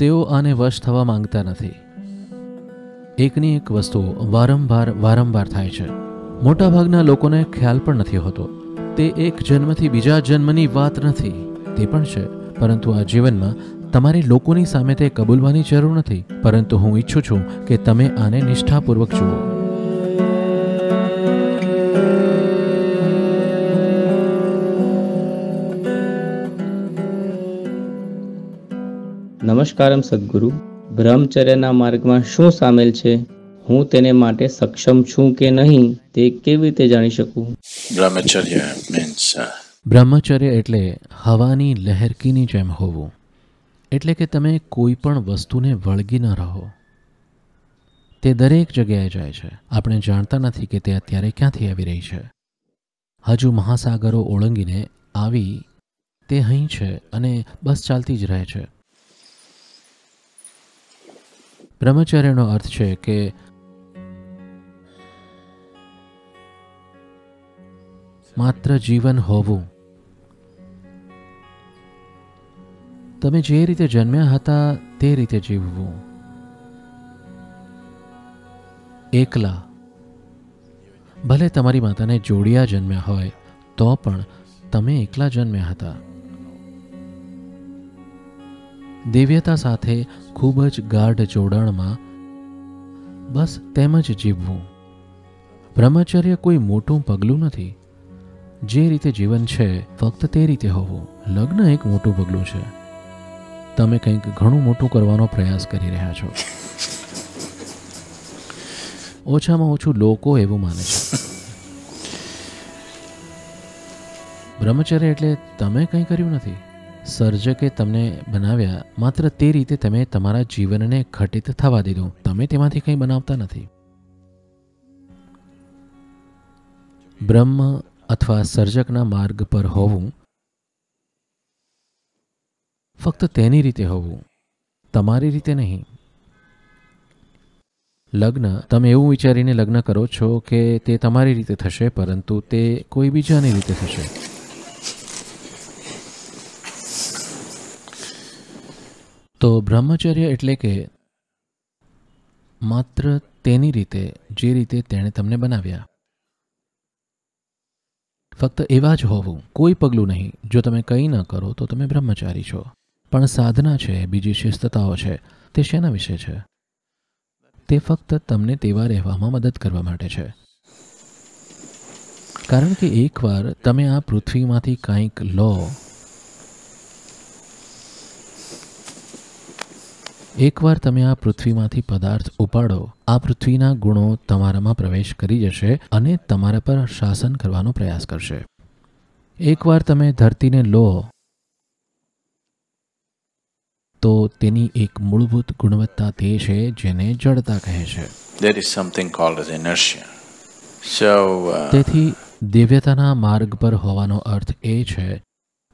તેઓ આને વશ થવા માંગતા નથી એકની એક વસ્તુ વારંવાર વારંવાર થાય છે મોટાભાગના લોકોને ખ્યાલ પણ નથી હોતો તે એક જન્મથી બીજા જન્મની વાત નથી તે પણ છે પરંતુ આ જીવનમાં તમારે લોકોની સામે તે કબૂલવાની જરૂર નથી પરંતુ હું ઈચ્છું છું કે તમે આને નિષ્ઠાપૂર્વક જુઓ નમસ્કારમ સદગુરુ બ્રહ્મચર્યના માર્ગમાં શું સામેલ છે હું તેને માટે સક્ષમ છું કે નહીં તે કેવી રીતે જાણી શકું બ્રહ્મચર્ય મીન્સ uh, બ્રહ્મચર્ય એટલે હવાની લહેરકીની જેમ હોવું એટલે કે તમે કોઈ પણ વસ્તુને વળગી ન રહો તે દરેક જગ્યાએ જાય છે આપણે જાણતા નથી કે તે અત્યારે ક્યાંથી આવી રહી છે હજુ મહાસાગરો ઓળંગીને આવી તે અહીં છે અને બસ ચાલતી જ રહે છે બ્રહ્મચર્યનો અર્થ છે કે માત્ર જીવન હોવું તમે જે રીતે જન્મ્યા હતા તે રીતે જીવવું એકલા ભલે તમારી માતાને જોડિયા જન્મ્યા હોય તો પણ તમે એકલા જન્મ્યા હતા દિવ્યતા સાથે ખૂબ જ ગાઢ જોડાણમાં બસ તેમ જ જીવવું બ્રહ્મચર્ય કોઈ મોટું પગલું નથી જે રીતે જીવન છે ફક્ત તે રીતે હોવું લગ્ન એક મોટું પગલું છે તમે કંઈક ઘણું મોટું કરવાનો પ્રયાસ કરી રહ્યા છો ઓછામાં ઓછું લોકો એવું માને છે બ્રહ્મચર્ય એટલે તમે કંઈ કર્યું નથી સર્જકે તમને બનાવ્યા માત્ર તે રીતે તમે તમારા જીવનને ઘટિત થવા દીધું તમે તેમાંથી કંઈ બનાવતા નથી બ્રહ્મ અથવા સર્જકના માર્ગ પર હોવું ફક્ત તેની રીતે હોવું તમારી રીતે નહીં લગ્ન તમે એવું વિચારીને લગ્ન કરો છો કે તે તમારી રીતે થશે પરંતુ તે કોઈ બીજાની રીતે થશે તો બ્રહ્મચર્ય એટલે કે માત્ર તેની રીતે જે રીતે તેણે તમને બનાવ્યા ફક્ત એવા જ હોવું કોઈ પગલું નહીં જો તમે કંઈ ન કરો તો તમે બ્રહ્મચારી છો પણ સાધના છે બીજી શિસ્તતાઓ છે તે શેના વિશે છે તે ફક્ત તમને તેવા રહેવામાં મદદ કરવા માટે છે કારણ કે એકવાર તમે આ પૃથ્વીમાંથી કંઈક લો એકવાર તમે આ પૃથ્વીમાંથી પદાર્થ ઉપાડો આ પૃથ્વીના ગુણો તમારામાં પ્રવેશ કરી જશે અને તમારા પર શાસન કરવાનો પ્રયાસ કરશે એકવાર તમે ધરતીને લો તો તેની એક મૂળભૂત ગુણવત્તા તે છે જેને જડતા કહે છે There is uh, તેથી દિવ્યતાના માર્ગ પર હોવાનો અર્થ એ છે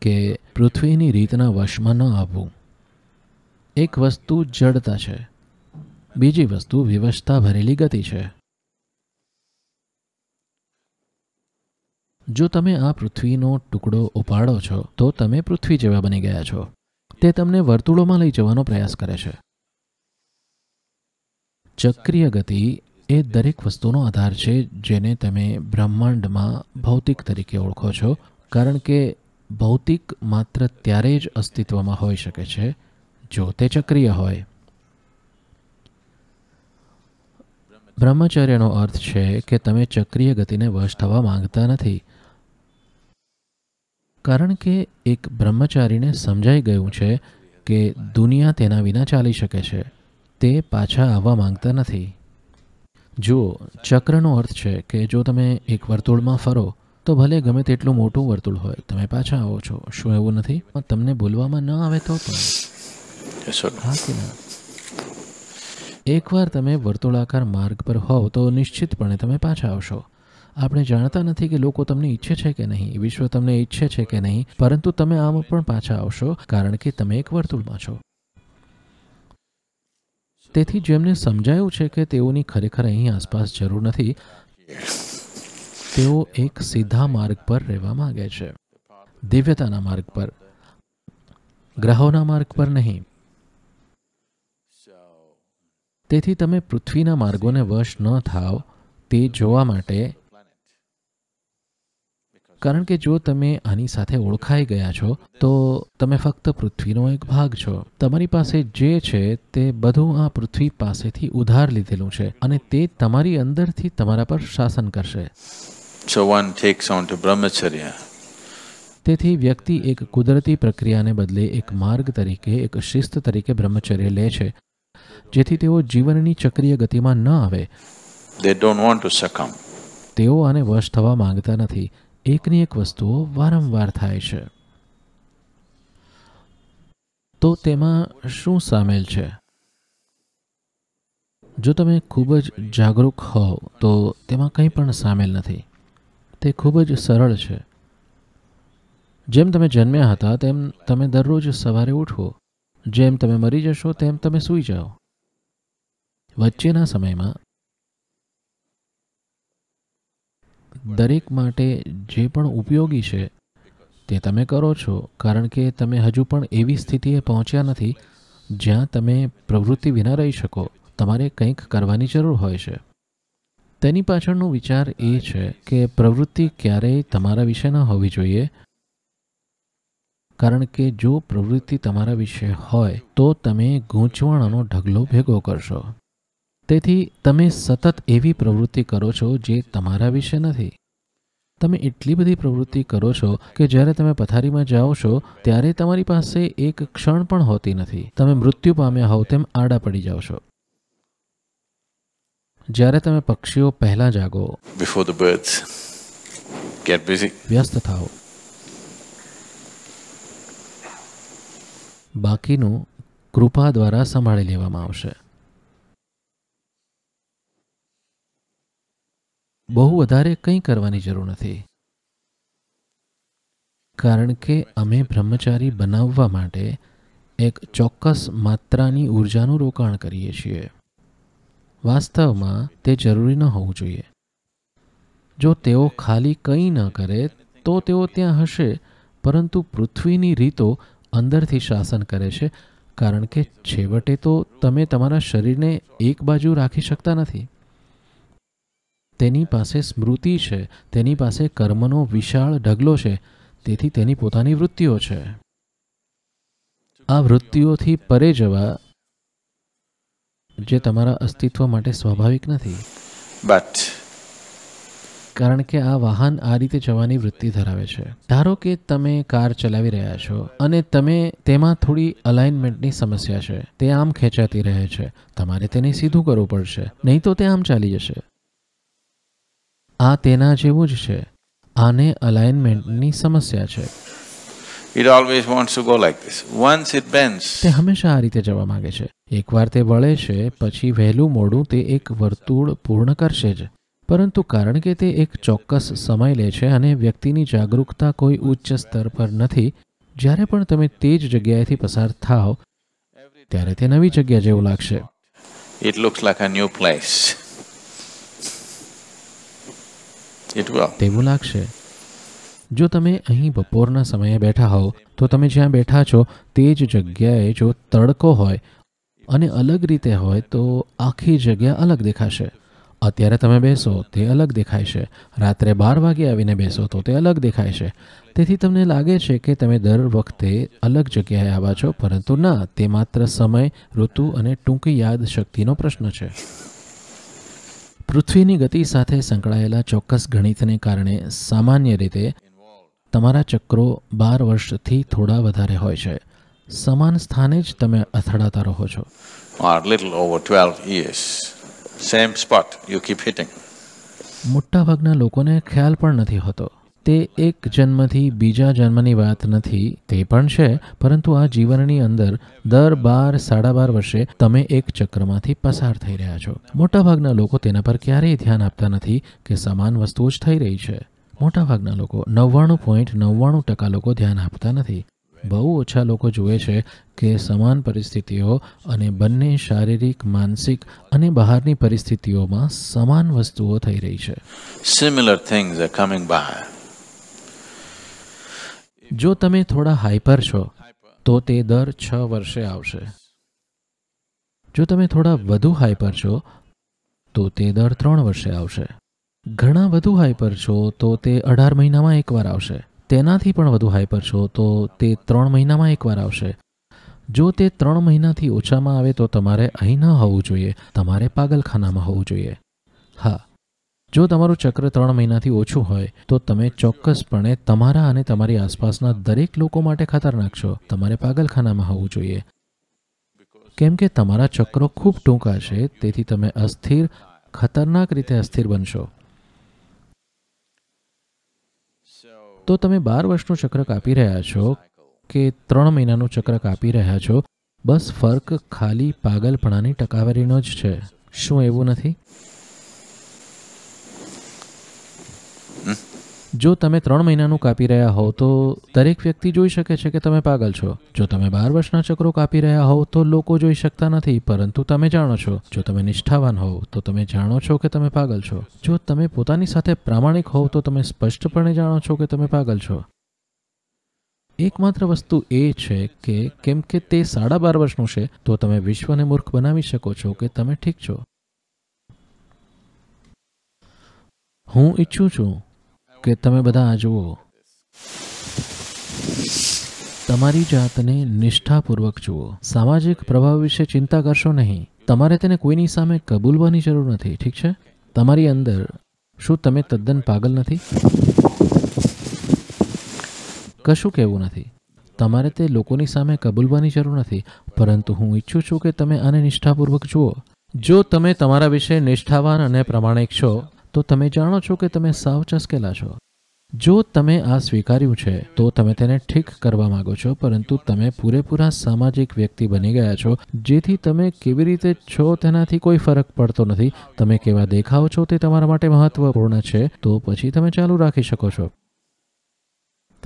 કે પૃથ્વીની રીતના વશમાં ન આવવું એક વસ્તુ જડતા છે બીજી વસ્તુ વિવશતા ભરેલી ગતિ છે જો તમે આ પૃથ્વીનો ટુકડો ઉપાડો છો તો તમે પૃથ્વી જેવા બની ગયા છો તે તમને વર્તુળોમાં લઈ જવાનો પ્રયાસ કરે છે ચક્રીય ગતિ એ દરેક વસ્તુનો આધાર છે જેને તમે બ્રહ્માંડમાં ભૌતિક તરીકે ઓળખો છો કારણ કે ભૌતિક માત્ર ત્યારે જ અસ્તિત્વમાં હોઈ શકે છે જો તે ચક્રીય હોય બ્રહ્મચર્યનો અર્થ છે કે તમે ચક્રીય ગતિને વશ થવા માંગતા નથી કારણ કે એક બ્રહ્મચારીને સમજાઈ ગયું છે કે દુનિયા તેના વિના ચાલી શકે છે તે પાછા આવવા માંગતા નથી જુઓ ચક્રનો અર્થ છે કે જો તમે એક વર્તુળમાં ફરો તો ભલે ગમે તેટલું મોટું વર્તુળ હોય તમે પાછા આવો છો શું એવું નથી પણ તમને બોલવામાં ન આવે તો પણ હા કે ના એકવાર તમે વર્તુળાકાર માર્ગ પર હોવ તો નિશ્ચિતપણે તમે પાછા આવશો આપણે જાણતા નથી કે લોકો તમને ઈચ્છે છે કે નહીં વિશ્વ તમને ઈચ્છે છે કે નહીં પરંતુ તમે આમ પણ પાછા આવશો કારણ કે તમે એક વર્તુળમાં છો તેથી જેમને સમજાયું છે કે તેઓની ખરેખર અહીં આસપાસ જરૂર નથી તેઓ એક સીધા માર્ગ પર રહેવા માગે છે દિવ્યતાના માર્ગ પર ગ્રહોના માર્ગ પર નહીં તેથી તમે પૃથ્વીના માર્ગોને વશ ન થાવ તે જોવા માટે કારણ કે જો તમે આની સાથે ઓળખાઈ ગયા છો તો તમે ફક્ત પૃથ્વીનો એક ભાગ છો તમારી પાસે જે છે તે બધું આ પૃથ્વી પાસેથી ઉધાર લીધેલું છે અને તે તમારી અંદરથી તમારા પર શાસન કરશે So one તેથી વ્યક્તિ એક કુદરતી પ્રક્રિયાને બદલે એક માર્ગ તરીકે એક શિસ્ત તરીકે બ્રહ્મચર્ય લે છે જેથી તેઓ જીવનની ચક્રીય ગતિમાં ન આવે they તેઓ આને વશ થવા માંગતા નથી એકની એક વસ્તુઓ વારંવાર થાય છે તો તેમાં શું સામેલ છે જો તમે ખૂબ જ જાગૃત હોવ તો તેમાં કંઈ પણ સામેલ નથી તે ખૂબ જ સરળ છે જેમ તમે જન્મ્યા હતા તેમ તમે દરરોજ સવારે ઉઠો જેમ તમે મરી જશો તેમ તમે સૂઈ જાઓ વચ્ચેના સમયમાં દરેક માટે જે પણ ઉપયોગી છે તે તમે કરો છો કારણ કે તમે હજુ પણ એવી સ્થિતિએ પહોંચ્યા નથી જ્યાં તમે પ્રવૃત્તિ વિના રહી શકો તમારે કંઈક કરવાની જરૂર હોય છે તેની પાછળનો વિચાર એ છે કે પ્રવૃત્તિ ક્યારેય તમારા વિશે ન હોવી જોઈએ કારણ કે જો પ્રવૃત્તિ તમારા વિશે હોય તો તમે ગૂંચવણનો ઢગલો ભેગો કરશો તેથી તમે સતત એવી પ્રવૃત્તિ કરો છો જે તમારા વિશે નથી તમે એટલી બધી પ્રવૃત્તિ કરો છો કે જ્યારે તમે પથારીમાં જાઓ છો ત્યારે તમારી પાસે એક ક્ષણ પણ હોતી નથી તમે મૃત્યુ પામ્યા હોવ તેમ આડા પડી જાઓ છો જ્યારે તમે પક્ષીઓ પહેલા જાગો before the birds get busy વ્યસ્ત થાઓ બાકીનું કૃપા દ્વારા સંભાળી લેવામાં આવશે બહુ વધારે કંઈ કરવાની જરૂર નથી કારણ કે અમે બ્રહ્મચારી બનાવવા માટે એક ચોક્કસ માત્રાની ઊર્જાનું રોકાણ કરીએ છીએ વાસ્તવમાં તે જરૂરી ન હોવું જોઈએ જો તેઓ ખાલી કંઈ ન કરે તો તેઓ ત્યાં હશે પરંતુ પૃથ્વીની રીતો અંદરથી શાસન કરે છે કારણ કે છેવટે તો તમે તમારા શરીરને એક બાજુ રાખી શકતા નથી તેની પાસે સ્મૃતિ છે તેની પાસે કર્મનો વિશાળ ઢગલો છે તેથી તેની પોતાની વૃત્તિઓ છે આ વૃત્તિઓથી પરે જવા જે તમારા અસ્તિત્વ માટે સ્વાભાવિક નથી બટ કારણ કે આ વાહન આ રીતે જવાની વૃત્તિ ધરાવે છે ધારો કે તમે કાર ચલાવી રહ્યા છો અને તમે તેમાં થોડી અલાઇનમેન્ટની સમસ્યા છે તે આમ ખેંચાતી રહે છે તમારે તેને સીધું કરવું પડશે નહીં તો તે આમ ચાલી જશે આ તેના જેવું જ છે આને અલાઇનમેન્ટની સમસ્યા છે it always wants to go like this. Once it bends. તે હંમેશા આ રીતે જવા માંગે છે એકવાર તે વળે છે પછી વહેલું મોડું તે એક વર્તુળ પૂર્ણ કરશે જ પરંતુ કારણ કે તે એક ચોક્કસ સમય લે છે અને વ્યક્તિની જાગરૂકતા કોઈ ઉચ્ચ સ્તર પર નથી જ્યારે પણ તમે તે જ જગ્યાએથી પસાર થાઓ ત્યારે તે નવી જગ્યા જેવું લાગશે it looks like a new place It તેવું લાગશે જો તમે અહીં બપોરના સમયે બેઠા હોવ તો તમે જ્યાં બેઠા છો તે જ જગ્યાએ જો તડકો હોય અને અલગ રીતે હોય તો આખી જગ્યા અલગ દેખાશે અત્યારે તમે બેસો તે અલગ દેખાય છે રાત્રે બાર વાગે આવીને બેસો તો તે અલગ દેખાય છે તેથી તમને લાગે છે કે તમે દર વખતે અલગ જગ્યાએ આવા છો પરંતુ ના તે માત્ર સમય ઋતુ અને ટૂંકી યાદ શક્તિનો પ્રશ્ન છે પૃથ્વીની ગતિ સાથે સંકળાયેલા ચોક્કસ ગણિતને કારણે સામાન્ય રીતે તમારા ચક્રો બાર વર્ષથી થોડા વધારે હોય છે સમાન સ્થાને જ તમે અથડાતા રહો છો or little over 12 years same spot you keep મોટાભાગના લોકોને ખ્યાલ પણ નથી હોતો તે એક જન્મથી બીજા જન્મની વાત નથી તે પણ છે પરંતુ આ જીવનની અંદર દર બાર સાડા બાર વર્ષે તમે એક ચક્રમાંથી પસાર થઈ રહ્યા છો મોટાભાગના લોકો તેના પર ક્યારેય ધ્યાન આપતા નથી કે સમાન વસ્તુ જ થઈ રહી છે મોટાભાગના લોકો નવ્વાણું પોઈન્ટ નવ્વાણું ટકા લોકો ધ્યાન આપતા નથી બહુ ઓછા લોકો જુએ છે કે સમાન પરિસ્થિતિઓ અને બંને શારીરિક માનસિક અને બહારની પરિસ્થિતિઓમાં સમાન વસ્તુઓ થઈ રહી છે similar things are coming by જો તમે થોડા હાઈપર છો તો તે દર છ વર્ષે આવશે જો તમે થોડા વધુ હાઈપર છો તો તે દર ત્રણ વર્ષે આવશે ઘણા વધુ હાઈપર છો તો તે અઢાર મહિનામાં એકવાર આવશે તેનાથી પણ વધુ હાઈપર છો તો તે ત્રણ મહિનામાં એકવાર આવશે જો તે ત્રણ મહિનાથી ઓછામાં આવે તો તમારે અહીં ન હોવું જોઈએ તમારે પાગલખાનામાં હોવું જોઈએ હા જો તમારું ચક્ર ત્રણ મહિનાથી ઓછું હોય તો તમે ચોક્કસપણે તમારા અને તમારી આસપાસના દરેક લોકો માટે ખતરનાક છો તમારે પાગલખાનામાં હોવું જોઈએ કેમ કે તમારા ચક્રો ખૂબ ટૂંકા છે તેથી તમે અસ્થિર ખતરનાક રીતે અસ્થિર બનશો તો તમે બાર વર્ષનું ચક્ર કાપી રહ્યા છો કે ત્રણ મહિનાનું ચક્ર કાપી રહ્યા છો બસ ફર્ક ખાલી પાગલપણાની ટકાવારીનો જ છે શું એવું નથી જો તમે ત્રણ મહિનાનું કાપી રહ્યા હોવ તો દરેક વ્યક્તિ જોઈ શકે છે કે તમે પાગલ છો જો તમે બાર વર્ષના ચક્રો કાપી રહ્યા હોવ તો લોકો જોઈ શકતા નથી પરંતુ તમે જાણો છો જો તમે નિષ્ઠાવાન હોવ તો તમે જાણો છો કે તમે પાગલ છો જો તમે પોતાની સાથે પ્રામાણિક હોવ તો તમે સ્પષ્ટપણે જાણો છો કે તમે પાગલ છો એકમાત્ર વસ્તુ એ છે કે કેમ કે તે સાડા બાર વર્ષનું છે તો તમે વિશ્વને મૂર્ખ બનાવી શકો છો કે તમે ઠીક છો હું ઈચ્છું છું કે તમે બધા આ જુઓ તમારી જાતને નિષ્ઠાપૂર્વક જુઓ સામાજિક પ્રભાવ વિશે ચિંતા કરશો નહીં તમારે તેને કોઈની સામે કબૂલવાની જરૂર નથી ઠીક છે તમારી અંદર શું તમે તદ્દન પાગલ નથી કશું કહેવું નથી તમારે તે લોકોની સામે કબૂલવાની જરૂર નથી પરંતુ હું ઈચ્છું છું કે તમે આને નિષ્ઠાપૂર્વક જુઓ જો તમે તમારા વિશે નિષ્ઠાવાન અને પ્રમાણિક છો તો તમે જાણો છો કે તમે સાવ ચસકેલા છો જો તમે આ સ્વીકાર્યું છે તો તમે તેને ઠીક કરવા માંગો છો પરંતુ તમે પૂરેપૂરા સામાજિક વ્યક્તિ બની ગયા છો જેથી તમે કેવી રીતે છો તેનાથી કોઈ ફરક પડતો નથી તમે કેવા દેખાવ છો તે તમારા માટે મહત્વપૂર્ણ છે તો પછી તમે ચાલુ રાખી શકો છો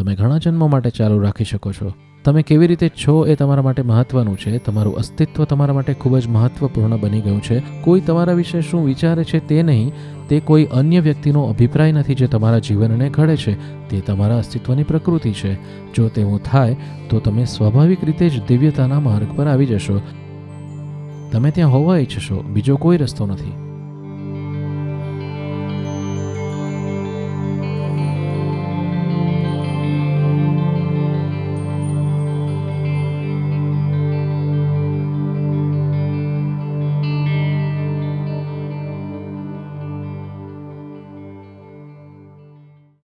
તમે ઘણા જન્મો માટે ચાલુ રાખી શકો છો તમે કેવી રીતે છો એ તમારા માટે મહત્વનું છે તમારું અસ્તિત્વ તમારા માટે ખૂબ જ મહત્વપૂર્ણ બની ગયું છે કોઈ તમારા વિશે શું વિચારે છે તે નહીં તે કોઈ અન્ય વ્યક્તિનો અભિપ્રાય નથી જે તમારા જીવનને ઘડે છે તે તમારા અસ્તિત્વની પ્રકૃતિ છે જો તેવું થાય તો તમે સ્વાભાવિક રીતે જ દિવ્યતાના માર્ગ પર આવી જશો તમે ત્યાં હોવા ઈચ્છશો બીજો કોઈ રસ્તો નથી